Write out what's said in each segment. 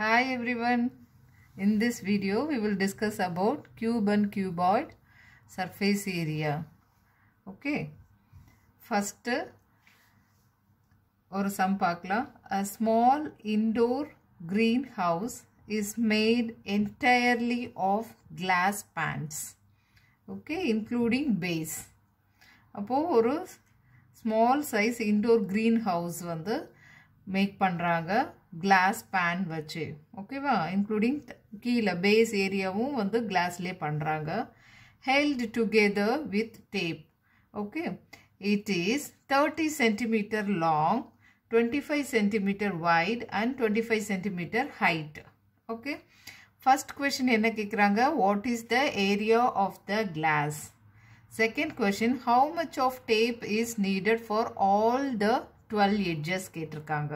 Hi everyone. In this video we will discuss about cube and cuboid surface area. Okay. First or some pakla, A small indoor greenhouse is made entirely of glass pans. Okay, including base. அப்போ ஒரு small size indoor greenhouse house வந்து make பண்ணுறாங்க Glass pan glass including வச்சு ஓகேவா including கீழே base ஏரியாவும் glass கிளாஸ்லே பண்ணுறாங்க held together with tape okay it is 30 centimeter long 25 centimeter wide and 25 centimeter height okay first question என்ன கேக்குறாங்க what is the area of the glass second question how much of tape is needed for all the 12 edges கேட்டிருக்காங்க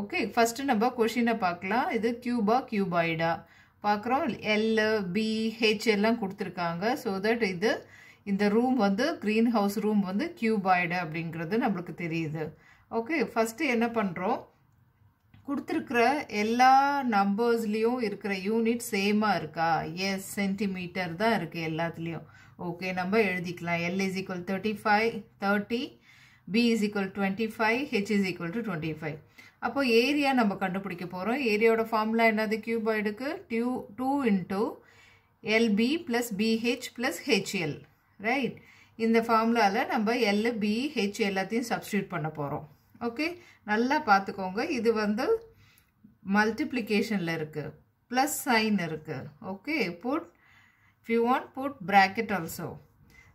okay first நம்ம கொஷினை பார்க்கலாம் இது Cuba கியூபாய்டா பார்க்குறோம் L B H எல்லாம் கொடுத்துருக்காங்க ஸோ தட் இது இந்த ரூம் வந்து க்ரீன் ஹவுஸ் ரூம் வந்து கியூபாய்டு அப்படிங்கிறது நம்மளுக்கு தெரியுது ஓகே ஃபஸ்ட்டு என்ன பண்ணுறோம் கொடுத்துருக்கிற எல்லா நம்பர்ஸ்லேயும் இருக்கிற யூனிட் சேமாக இருக்கா எஸ் சென்டிமீட்டர் தான் இருக்குது எல்லாத்துலேயும் ஓகே நம்ம எழுதிக்கலாம் l is equal thirty five thirty b is equal twenty five h is equal to twenty five அப்போது ஏரியா நம்ம கண்டுபிடிக்க போகிறோம் ஏரியாவோட ஃபார்முலா என்னது கியூபாய்டுக்கு டியூ two into l b plus b h plus h l right இந்த ஃபார்முலாவில் நம்ம எல் பிஹெச் எல்லாத்தையும் சப்ஸ்டியூட் பண்ண போகிறோம் ஓகே நல்லா பார்த்துக்கோங்க இது வந்து மல்டிப்ளிகேஷனில் இருக்குது ப்ளஸ் சைன் இருக்குது okay put if you put bracket also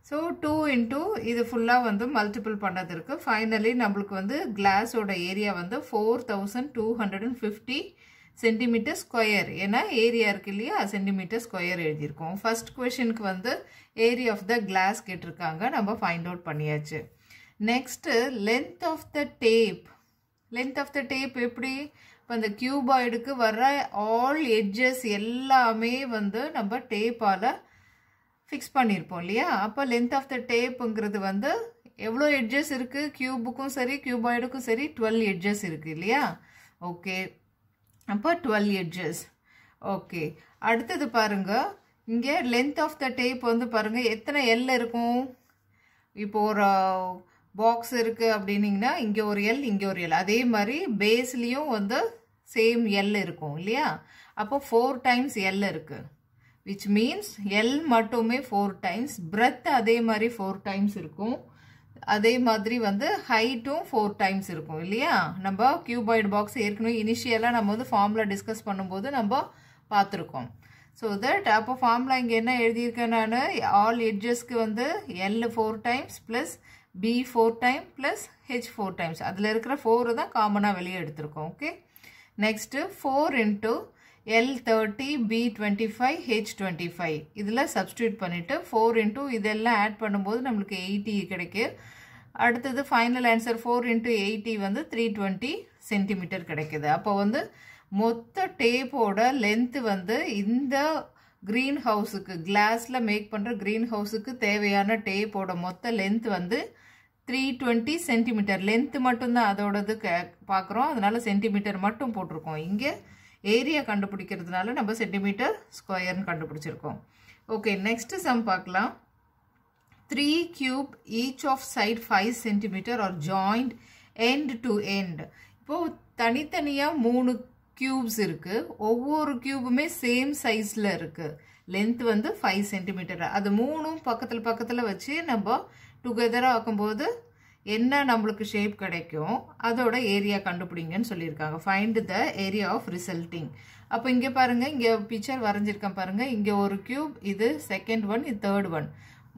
so two into இது ஃபுல்லாக வந்து மல்டிபிள் இருக்குது ஃபைனலி நம்மளுக்கு வந்து கிளாஸோட ஏரியா வந்து four thousand two hundred and fifty centimeter square ஏன்னா ஏரியா இருக்கு இல்லையா சென்டிமீட்டர் ஸ்கொயர் எழுதியிருக்கோம் ஃபர்ஸ்ட் கொஷனுக்கு வந்து ஏரியா ஆஃப் த கிளாஸ் கேட்டிருக்காங்க நம்ம ஃபைண்ட் அவுட் பண்ணியாச்சு next length of the tape length of the tape எப்படி இப்போ அந்த கியூபாய்டுக்கு வர்ற ஆல் எட்ஜஸ் எல்லாமே வந்து நம்ம டேப்பால் ஃபிக்ஸ் பண்ணியிருப்போம் இல்லையா அப்போ லென்த் ஆஃப் த டேப்புங்கிறது வந்து எவ்வளோ எட்ஜஸ் இருக்குது க்யூபுக்கும் சரி க்யூபாய்டுக்கும் சரி டுவெல் எட்ஜஸ் இருக்குது இல்லையா ஓகே அப்போ டுவெல் எட்ஜஸ் ஓகே அடுத்தது பாருங்கள் இங்கே லென்த் ஆஃப் த டேப் வந்து பாருங்கள் எத்தனை எல் இருக்கும் இப்போ ஒரு பாக்ஸ் uh, இருக்குது அப்படின்னிங்கன்னா இங்கே ஒரு எல் இங்கே ஒரு எல் அதே மாதிரி பேஸ்லேயும் வந்து சேம் எல் இருக்கும் இல்லையா அப்போ ஃபோர் டைம்ஸ் எல் இருக்குது விச் மீன்ஸ் எல் மட்டுமே ஃபோர் டைம்ஸ் breadth அதே மாதிரி ஃபோர் டைம்ஸ் இருக்கும் அதே மாதிரி வந்து ஹைட்டும் ஃபோர் டைம்ஸ் இருக்கும் இல்லையா நம்ம cuboid பாக்ஸ் ஏற்கனவே இனிஷியலாக நம்ம வந்து discuss டிஸ்கஸ் பண்ணும்போது நம்ம பார்த்துருக்கோம் ஸோ தட் அப்போ formula இங்கே என்ன எழுதியிருக்கேன் நான் ஆல் எட்ஜஸ்க்கு வந்து l four times plus b four time plus h four times அதில் இருக்கிற 4 தான் காமனாக வெளியே எடுத்திருக்கும் okay next four into l thirty b twenty five h twenty five இதில் சப்ஸ்டியூட் பண்ணிவிட்டு ஃபோர் இன்ட்டு இதெல்லாம் ஆட் பண்ணும்போது நம்மளுக்கு எயிட்டி கிடைக்கு அடுத்தது final answer four into eighty வந்து த்ரீ cm சென்டிமீட்டர் கிடைக்குது அப்போ வந்து மொத்த டேப்போட லென்த்து வந்து இந்த க்ரீன் ஹவுஸுக்கு glassல மேக் பண்ணுற க்ரீன் ஹவுஸுக்கு தேவையான டேப்போட மொத்த length வந்து த்ரீ டுவெண்ட்டி சென்டிமீட்டர் லென்த்து மட்டும்தான் அதோடது பார்க்குறோம் அதனால் சென்டிமீட்டர் மட்டும் போட்டிருக்கோம் இங்கே ஏரியா கண்டுபிடிக்கிறதுனால நம்ம சென்டிமீட்டர் ஸ்கொயர்னு கண்டுபிடிச்சிருக்கோம் ஓகே நெக்ஸ்ட்டு சம் பார்க்கலாம் three cube each of side five centimeter are joint end to end இப்போது தனித்தனியாக மூணு க்யூப்ஸ் இருக்குது ஒவ்வொரு க்யூபுமே சேம் சைஸில் இருக்குது லென்த் வந்து ஃபைவ் சென்டிமீட்டர் அது மூணும் பக்கத்தில் பக்கத்தில் வச்சு நம்ம டுகெதராக ஆக்கும்போது என்ன நம்மளுக்கு ஷேப் கிடைக்கும் அதோட ஏரியா கண்டுபிடிங்கன்னு சொல்லியிருக்காங்க find the area of resulting அப்போ இங்கே பாருங்கள் இங்கே பிக்சர் வரைஞ்சிருக்கேன் பாருங்கள் இங்கே ஒரு க்யூப் இது செகண்ட் ஒன் இது தேர்ட் ஒன்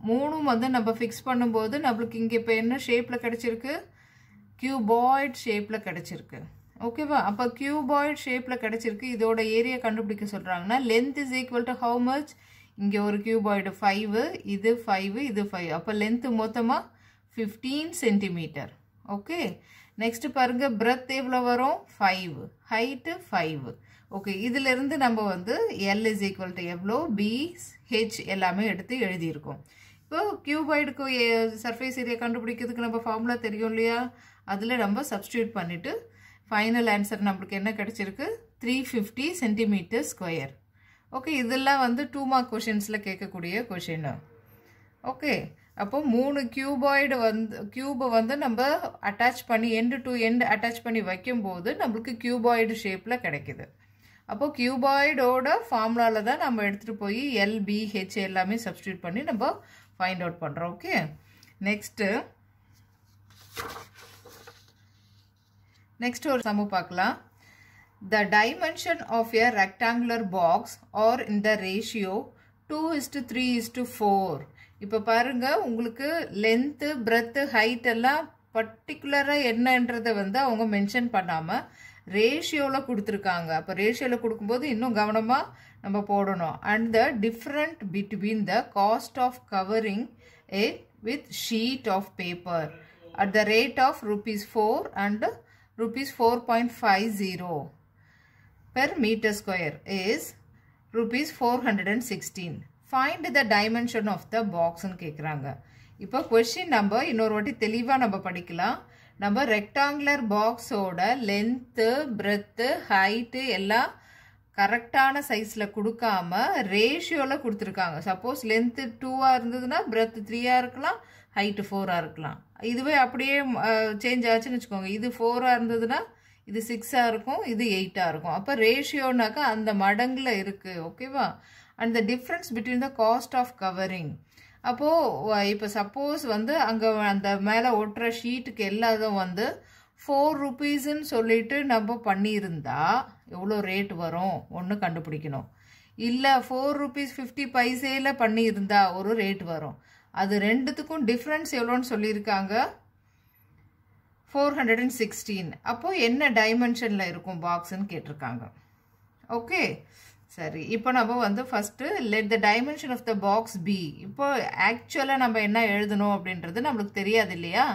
மூணும் வந்து நம்ம ஃபிக்ஸ் பண்ணும்போது நம்மளுக்கு இங்கே இப்போ என்ன ஷேப்பில் கிடச்சிருக்கு க்யூபாய்ட் ஷேப்பில் கிடச்சிருக்கு ஓகேவா அப்போ க்யூபாய்ட் ஷேப்பில் கிடச்சிருக்கு இதோட ஏரியா கண்டுபிடிக்க சொல்கிறாங்கன்னா length is equal to how much இங்கே ஒரு க்யூபாய்டு ஃபைவு இது ஃபைவு இது ஃபைவ் அப்போ லென்த்து மொத்தமாக ஃபிஃப்டீன் சென்டிமீட்டர் ஓகே Next பருங்க breadth எவ்வளோ வரும் ஃபைவ் ஹைட்டு Okay. ஓகே இருந்து நம்ம வந்து எல் இஸ் ஈக்குவல் டு எவ்வளோ பி ஹெச் எல்லாமே எடுத்து எழுதியிருக்கோம் இப்போ கியூபாய்டுக்கு surface ஏரியா கண்டுபிடிக்கிறதுக்கு நம்ம formula தெரியும் இல்லையா அதில் நம்ப substitute பண்ணிவிட்டு ஃபைனல் ஆன்சர் நம்மளுக்கு என்ன கிடச்சிருக்கு three fifty centimeter square okay இதெல்லாம் வந்து டூ மார்க் கொஷின்ஸில் கேட்கக்கூடிய question. ஓகே அப்போ மூணு கியூபாய்டு வந்து கியூபை வந்து நம்ம அட்டாச் பண்ணி எண்டு டு எண்டு அட்டாச் பண்ணி வைக்கும்போது நம்மளுக்கு கியூபாய்டு ஷேப்பில் கிடைக்கிது அப்போது கியூபாய்டோட ஃபார்முலாவில் தான் நம்ம எடுத்துகிட்டு போய் எல்பிஹெச் எல்லாமே சப்ஸ்டியூட் பண்ணி நம்ம ஃபைண்ட் அவுட் பண்ணுறோம் ஓகே நெக்ஸ்ட்டு நெக்ஸ்ட் ஒரு சமு பார்க்கலாம் the dimension of a rectangular box are in the ratio two is to three is to four இப்போ பாருங்கள் உங்களுக்கு லென்த்து பிரெத்து ஹைட் எல்லாம் பர்டிகுலராக என்னன்றதை வந்து அவங்க மென்ஷன் பண்ணாமல் ரேஷியோவில் கொடுத்துருக்காங்க அப்போ ரேஷியோவில் கொடுக்கும்போது இன்னும் கவனமாக நம்ம போடணும் and the different between the cost of covering a with sheet of paper at the rate of rupees four and rupees four point five zero per meter square is rupees four hundred and sixteen find the dimension of the பாக்ஸ்னு கேட்குறாங்க இப்போ question நம்ம இன்னொரு வாட்டி தெளிவாக நம்ம படிக்கலாம் நம்ம ரெக்டாங்குலர் பாக்ஸோட லென்த்து பிரெத்து ஹைட்டு எல்லாம் கரெக்டான சைஸில் கொடுக்காம ரேஷியோவில் கொடுத்துருக்காங்க சப்போஸ் லென்த்து டூவாக இருந்ததுன்னா பிரெத் த்ரீயாக இருக்கலாம் ஹைட்டு ஃபோராக இருக்கலாம் இதுவே அப்படியே சேஞ்ச் ஆச்சுன்னு வச்சுக்கோங்க இது ஃபோராக இருந்ததுன்னா இது சிக்ஸாக இருக்கும் இது எயிட்டாக இருக்கும் அப்போ ரேஷியோனாக்கா அந்த மடங்கில் இருக்குது ஓகேவா and the difference between the cost of covering அப்போது இப்போ சப்போஸ் வந்து அங்கே அந்த மேலே ஒட்டுற ஷீட்டுக்கு எல்லாதும் வந்து ஃபோர் ருபீஸுன்னு சொல்லிட்டு நம்ம பண்ணியிருந்தா எவ்வளோ ரேட் வரும் ஒன்று கண்டுபிடிக்கணும் இல்லை ஃபோர் ருபீஸ் ஃபிஃப்டி பைசேல பண்ணியிருந்தா ஒரு ரேட் வரும் அது ரெண்டுத்துக்கும் டிஃப்ரென்ஸ் எவ்வளோன்னு சொல்லியிருக்காங்க ஃபோர் ஹண்ட்ரட் அண்ட் சிக்ஸ்டீன் அப்போது என்ன டைமென்ஷனில் இருக்கும் பாக்ஸுன்னு கேட்டிருக்காங்க ஓகே சரி இப்போ நம்ம வந்து first let the dimension of the box be இப்போ ஆக்சுவலாக நம்ம என்ன எழுதணும் அப்படின்றது நம்மளுக்கு தெரியாது இல்லையா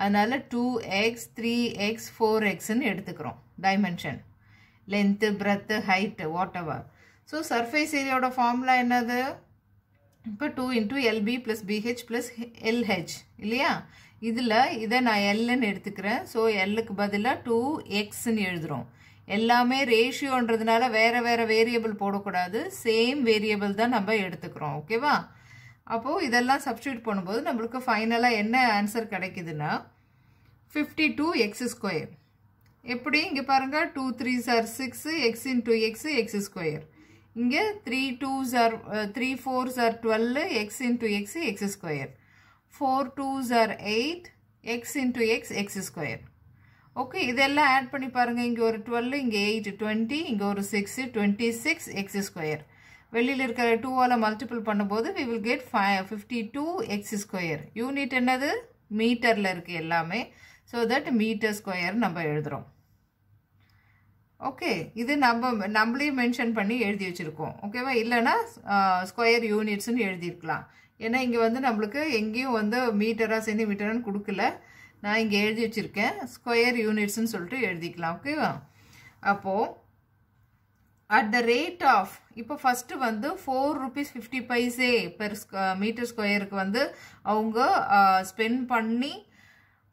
அதனால் two x three x four எக்ஸ்ன்னு எடுத்துக்கிறோம் dimension length breadth height whatever so surface ஏரியாவோட ஃபார்முலா என்னது இப்போ two into l b plus b h plus l h இல்லையா இதில் இதை நான் எல்லுன்னு எடுத்துக்கிறேன் ஸோ எல்லுக்கு பதிலாக டூ எக்ஸ்ன்னு எழுதுகிறோம் எல்லாமே ரேஷியோன்றதுனால வேறு வேறு வேரியபிள் போடக்கூடாது சேம் வேரியபிள் தான் நம்ம எடுத்துக்கிறோம் ஓகேவா அப்போது இதெல்லாம் சப்ஸ்டியூட் பண்ணும்போது நம்மளுக்கு ஃபைனலாக என்ன ஆன்சர் கிடைக்குதுன்னா ஃபிஃப்டி டூ எப்படி இங்கே பாருங்கள் two three are six x into x x square இங்கே three two are three four are twelve x into x x square four two are eight x into x x square okay இதெல்லாம் add பண்ணி பாருங்கள் இங்கே ஒரு twelve இங்கே eight twenty இங்கே ஒரு six twenty six x square வெளியில் இருக்கிற டூவால் மல்டிபிள் பண்ணும்போது வி வில் கெட் ஃபை fifty two x square unit என்னது மீட்டரில் இருக்குது எல்லாமே ஸோ தட் மீட்டர் ஸ்கொயர் நம்ம எழுதுகிறோம் ஓகே இது நம்ம நம்மளையும் மென்ஷன் பண்ணி எழுதி வச்சுருக்கோம் ஓகேவா இல்லைன்னா ஸ்கொயர் யூனிட்ஸ்னு எழுதியிருக்கலாம் ஏன்னா இங்கே வந்து நம்மளுக்கு எங்கேயும் வந்து மீட்டராக சென்டிமீட்டரான்னு கொடுக்கல நான் இங்கே எழுதி வச்சுருக்கேன் ஸ்கொயர் யூனிட்ஸ்னு சொல்லிட்டு எழுதிக்கலாம் ஓகேவா அப்போது அட் த ரேட் ஆஃப் இப்போ ஃபஸ்ட்டு வந்து four rupees fifty paise per meter ஸ்கொயருக்கு வந்து அவங்க ஸ்பெண்ட் பண்ணி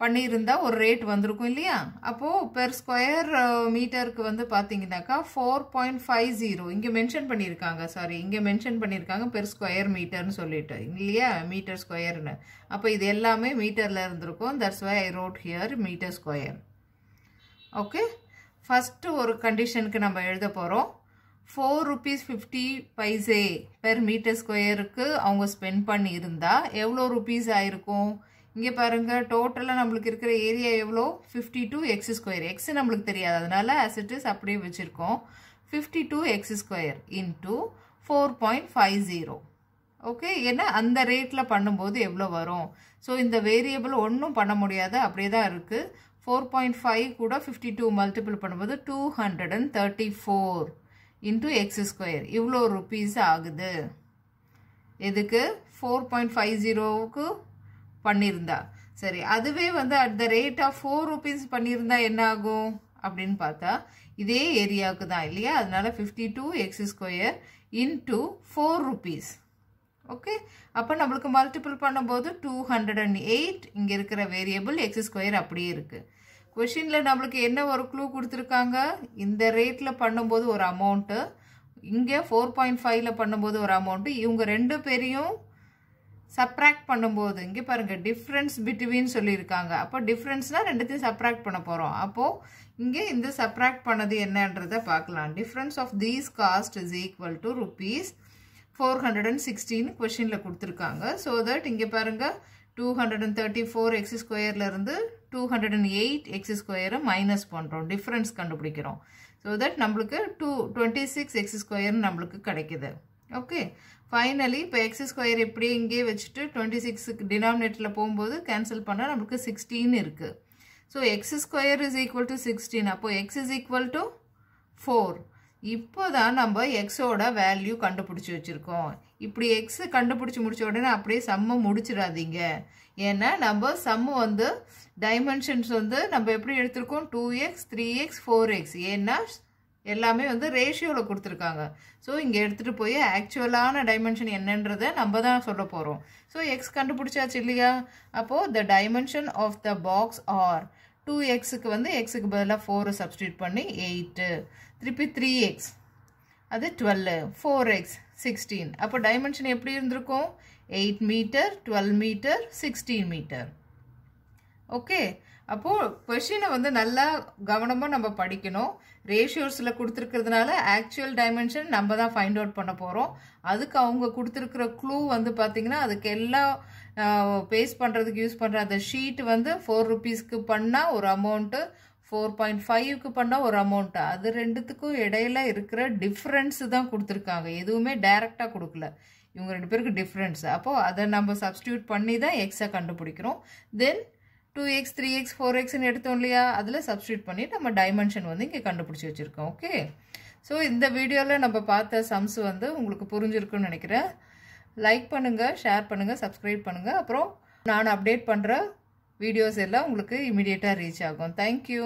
பண்ணியிருந்தா ஒரு ரேட் வந்திருக்கும் இல்லையா அப்போது பெர் ஸ்கொயர் மீட்டருக்கு வந்து பார்த்தீங்கன்னாக்கா ஃபோர் பாயிண்ட் ஃபைவ் ஜீரோ இங்கே மென்ஷன் பண்ணியிருக்காங்க சாரி இங்கே மென்ஷன் பண்ணியிருக்காங்க பெர் ஸ்கொயர் மீட்டர்னு சொல்லிட்டு இல்லையா மீட்டர் ஸ்கொயர்னு அப்போ இது எல்லாமே மீட்டரில் இருந்திருக்கும் that's why I wrote here meter square okay first ஒரு கண்டிஷனுக்கு நம்ம எழுத போகிறோம் four rupees fifty paise per meter ஸ்கொயருக்கு அவங்க ஸ்பெண்ட் பண்ணியிருந்தால் எவ்வளோ ருபீஸ் ஆயிருக்கும் இங்கே பாருங்கள் டோட்டலாக நம்மளுக்கு இருக்கிற ஏரியா எவ்வளோ fifty two x square x நம்மளுக்கு தெரியாது அதனால் அசிட்டிஸ் அப்படியே வச்சுருக்கோம் fifty two x square into four point five zero okay ஏன்னா அந்த ரேட்டில் பண்ணும்போது எவ்வளோ வரும் ஸோ இந்த வேரியபிள் ஒன்றும் பண்ண முடியாது அப்படியே தான் இருக்குது ஃபோர் பாயிண்ட் ஃபைவ் கூட ஃபிஃப்டி டூ மல்டிபிள் பண்ணும்போது two hundred and thirty four into x square இவ்வளோ ருபீஸ் ஆகுது எதுக்கு ஃபோர் பாயிண்ட் ஃபைவ் ஜீரோவுக்கு பண்ணியிருந்தா சரி அதுவே வந்து at the rate of four rupees பண்ணியிருந்தா என்ன ஆகும் அப்படின்னு பார்த்தா இதே ஏரியாவுக்கு தான் இல்லையா அதனால fifty two x square into four rupees okay அப்போ நம்மளுக்கு மல்டிபிள் பண்ணும்போது டூ ஹண்ட்ரட் அண்ட் எயிட் இங்கே இருக்கிற வேரியபிள் எக்ஸ் ஸ்கொயர் அப்படியே இருக்குது கொஷினில் நம்மளுக்கு என்ன ஒரு க்ளூ கொடுத்துருக்காங்க இந்த ரேட்டில் பண்ணும்போது ஒரு அமௌண்ட்டு இங்கே ஃபோர் பாயிண்ட் ஃபைவ்ல பண்ணும்போது ஒரு அமௌண்ட்டு இவங்க ரெண்டு பேரையும் சப்ராக்ட் பண்ணும்போது இங்கே பாருங்கள் டிஃப்ரென்ஸ் பிட்வீன் சொல்லியிருக்காங்க அப்போ டிஃப்ரென்ஸ்னால் ரெண்டுத்தையும் சப்ராக்ட் பண்ண போகிறோம் அப்போது இங்கே இந்த சப்ராக்ட் பண்ணது என்னன்றதை பார்க்கலாம் difference of these cost is equal to rupees four hundred and சிக்ஸ்டின்னு கொஷினில் கொடுத்துருக்காங்க ஸோ தட் இங்கே பாருங்கள் two hundred and thirty four x ஸ்கொயர்லேருந்து two hundred and eight x ஸ்கொயரை மைனஸ் பண்ணுறோம் டிஃப்ரென்ஸ் கண்டுபிடிக்கிறோம் ஸோ தட் நம்மளுக்கு டூ டுவெண்ட்டி சிக்ஸ் எக்ஸ் ஸ்கொயர்னு நம்மளுக்கு கிடைக்கிது ஓகே ஃபைனலி இப்போ எக்ஸ் ஸ்கொயர் எப்படி இங்கேயே வச்சுட்டு டுவெண்ட்டி சிக்ஸுக்கு டினாமினேட்டரில் போகும்போது கேன்சல் பண்ணால் நம்மளுக்கு சிக்ஸ்டீன் இருக்குது so x square is equal to sixteen அப்போது x is equal to four இப்போ தான் நம்ம எக்ஸோட வேல்யூ கண்டுபிடிச்சி வச்சுருக்கோம் இப்படி எக்ஸ் கண்டுபிடிச்சி முடிச்ச உடனே அப்படியே சம்ம முடிச்சிடாதீங்க ஏன்னா நம்ம சம்மு வந்து டைமென்ஷன்ஸ் வந்து நம்ம எப்படி எடுத்திருக்கோம் two x three x four x ஏன்னா எல்லாமே வந்து ரேஷியோவில் கொடுத்துருக்காங்க ஸோ இங்கே எடுத்துகிட்டு போய் ஆக்சுவலான டைமென்ஷன் என்னன்றதை நம்ம தான் சொல்ல போகிறோம் ஸோ எக்ஸ் கண்டுபிடிச்சாச்சு இல்லையா அப்போது the dimension of the box are two எக்ஸுக்கு வந்து எக்ஸுக்கு பதிலாக ஃபோரை சப்ஸ்டியூட் பண்ணி எயிட்டு திருப்பி த்ரீ எக்ஸ் அது டுவெல்லு ஃபோர் எக்ஸ் சிக்ஸ்டீன் அப்போ டைமென்ஷன் எப்படி இருந்திருக்கும் eight meter twelve meter sixteen meter okay அப்போது கொஷினை வந்து நல்லா கவனமாக நம்ம படிக்கணும் ரேஷியோஸில் கொடுத்துருக்கிறதுனால ஆக்சுவல் டைமென்ஷன் நம்ம தான் ஃபைண்ட் அவுட் பண்ண போகிறோம் அதுக்கு அவங்க கொடுத்துருக்குற க்ளூ வந்து பார்த்திங்கன்னா அதுக்கு எல்லாம் பேஸ் பண்ணுறதுக்கு யூஸ் பண்ணுற அந்த ஷீட் வந்து ஃபோர் ருபீஸ்க்கு பண்ணால் ஒரு அமௌண்ட்டு ஃபோர் பாயிண்ட் ஃபைவ்க்கு பண்ணால் ஒரு அமௌண்ட்டு அது ரெண்டுத்துக்கும் இடையில இருக்கிற டிஃப்ரென்ஸு தான் கொடுத்துருக்காங்க எதுவுமே டைரெக்டாக கொடுக்கல இவங்க ரெண்டு பேருக்கு டிஃப்ரென்ஸ் அப்போது அதை நம்ம சப்ஸ்டியூட் பண்ணி தான் எக்ஸாக கண்டுபிடிக்கிறோம் then two x three x four எக்ஸ்னு எடுத்தோம் இல்லையா அதில் சப்ஸ்டியூட் பண்ணி நம்ம டைமென்ஷன் வந்து இங்கே கண்டுபிடிச்சி வச்சுருக்கோம் ஓகே ஸோ இந்த வீடியோவில் நம்ம பார்த்த சம்ஸ் வந்து உங்களுக்கு புரிஞ்சிருக்குன்னு நினைக்கிறேன் லைக் பண்ணுங்கள் ஷேர் பண்ணுங்கள் சப்ஸ்கிரைப் பண்ணுங்கள் அப்புறம் நான் அப்டேட் பண்ணுற வீடியோஸ் எல்லாம் உங்களுக்கு இமீடியட்டாக ரீச் ஆகும் தேங்க்யூ